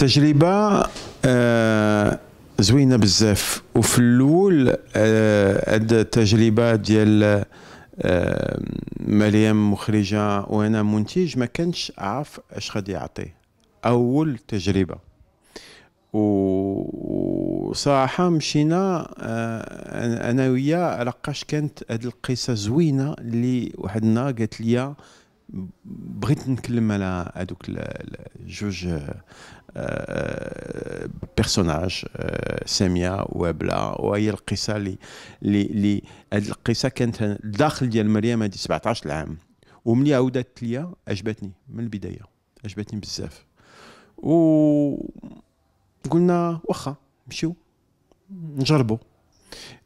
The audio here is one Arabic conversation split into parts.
تجربه آه، زوينه بزاف وفي الاول هاد آه، التجربه ديال آه، مريم مخرجه وانا منتج ما كانش عارف اش غادي يعطي اول تجربه وصراحة مشينا انا وياه لقاش كانت هاد القصة زوينة اللي واحد النهار قالت لي بغيت نتكلم على هذوك جوج آه، آه، بيرسوناج آه، ساميه وابلا وهي القصه اللي اللي هذه القصه كانت الداخل ديال مريم هذه 17 عام وملي عاودت ليا عجبتني من البدايه عجبتني بزاف و قلنا واخا نمشيو نجربوا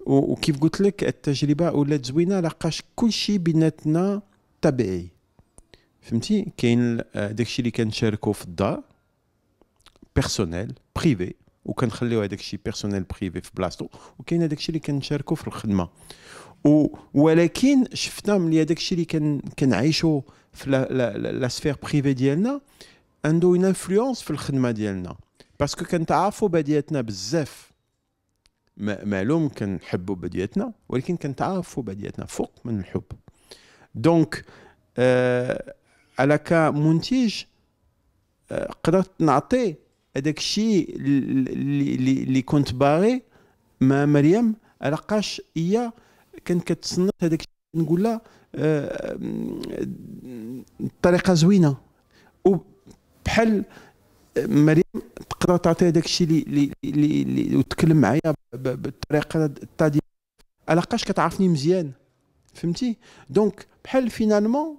وكيف قلت لك التجربه ولات زوينه لقاش كل شيء بيناتنا طبيعي فهمتي كاين آه، داكشي اللي كنشاركو في الدار بيرسونيل بريفي وكنخليو هذاك الشيء بيرسونيل بريفي في بلاصتو وكاين هذاك الشيء اللي كنشاركو في الخدمه و ولكن شفنا ملي هذاك الشيء اللي كنعيشو في لا سفير بريفي ديالنا عنده اون انفلونس في الخدمه ديالنا باسكو كنتعافوا بدياتنا بزاف معلوم كنحبوا بدياتنا ولكن كنتعافوا بدياتنا فوق من الحب دونك آه على كمنتج آه، قدرت نعطي هذاك الشيء اللي, اللي كنت باغي مع مريم لقاش هي كانت كتصنت هذاك الشيء نقول لها آه، بطريقه زوينه وبحال مريم تقدر تعطي هذاك الشيء اللي اللي وتكلم معايا بالطريقه الطاديه لقاش كتعرفني مزيان فهمتي دونك بحال فينالمون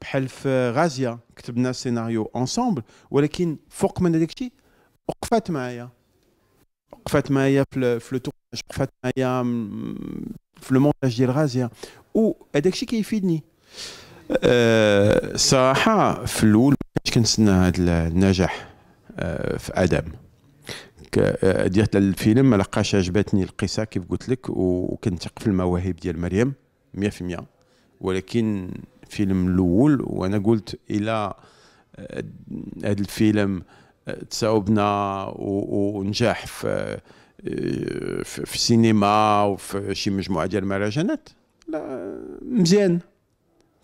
بحال في غازيه كتبنا السيناريو اونسومبل ولكن فوق من هذاك الشيء وقفات معايا وقفات معايا في لو تورناج وقفات معايا في لو مونتاج ديال غازيه وهذاك الشيء كيفيدني الصراحه آه، في الاول ما كنتش كنتسنى هذا النجاح آه، في ادم ديال آه، الفيلم ما لقاش عجبتني القصه كيف قلت لك وكنثق في المواهب ديال مريم 100% ولكن الفيلم الاول وانا قلت الى هذا آه، الفيلم آه، تصاوبنا ونجح في آه، في السينما وفي شي مجموعه ديال المهرجانات لا مزيان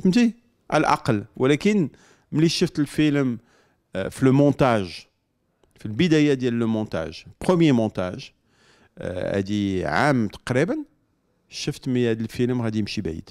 فهمتي على الاقل ولكن ملي شفت الفيلم في لو مونتاج في البدايه ديال لو مونتاج برومي مونتاج هادي عام تقريبا شفت مي هذا الفيلم غادي يمشي بعيد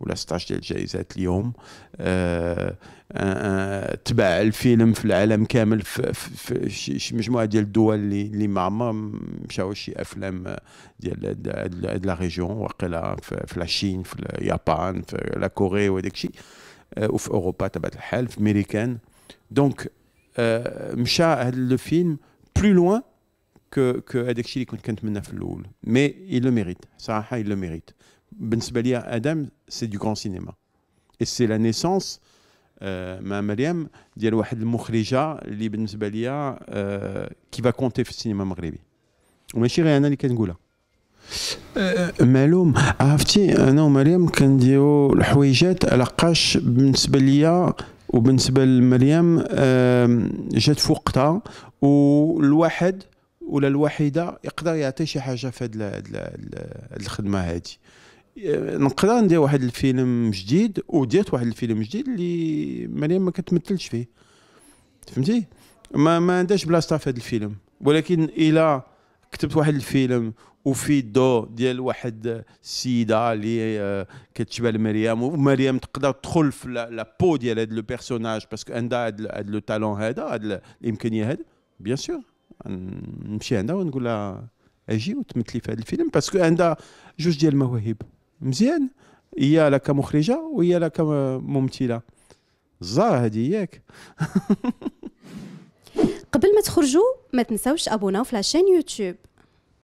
ولا 16 ديال الجائزات اليوم آآ آه، آه، آه، تباع الفيلم في العالم كامل في, شي مجموعه ديال الدول اللي اللي ما عمرها مشاو شي افلام ديال هاد لا ريجيون واقيلا في لاشين في اليابان في لا كوري وهداك الشيء وفي اوروبا تبع الحال في امريكان دونك مشى هذا الفيلم فيلم بلو لوان كو كو هذاك الشيء اللي كنت كنتمنى في الاول مي il le mérite صراحه il le mérite بالنسبه Sabalia ادم سي كون سينما اي سي لا نيسونس مع مريم ديال واحد المخرجه اللي بالنسبه ليا فا كونتي في السينما المغربي وماشي غير انا اللي كنقولها معلوم عرفتي انا ومريم كنديرو الحويجات لقاش بالنسبه ليا وبالنسبه لمريم جات في وقتها والواحد ولا الوحيده يقدر يعطي شي حاجه في هاد الخدمه هذه نقدر ندير واحد الفيلم جديد وديرت واحد الفيلم جديد اللي مريم ما كتمثلش فيه فهمتي ما ما عندهاش بلاصتها في هذا الفيلم ولكن الى كتبت واحد الفيلم وفي دو ديال واحد السيده اللي آه، كتشبه لمريم ومريم تقدر تدخل في لا بو ديال هذا لو بيرسوناج باسكو عندها هذا لو تالون هذا هذا الامكانيه هذا بيان سور نمشي عندها ونقول لها اجي وتمثلي في هذا الفيلم باسكو عندها جوج ديال المواهب مزيان هي لا كمخرجه وهي لا كممثله الزهر هذه ياك قبل ما تخرجوا ما تنساوش ابوناو في لاشين يوتيوب